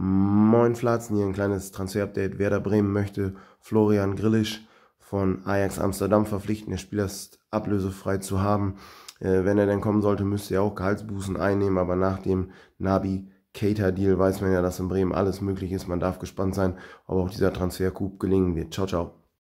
Moin Flatzen, hier ein kleines Transfer-Update. Werder Bremen möchte Florian Grillisch von Ajax Amsterdam verpflichten. Der Spieler ist ablösefrei zu haben. Äh, wenn er denn kommen sollte, müsste er auch Gehaltsbußen einnehmen, aber nach dem Nabi Cater Deal weiß man ja, dass in Bremen alles möglich ist. Man darf gespannt sein, ob auch dieser Transfer-Coup gelingen wird. Ciao, ciao.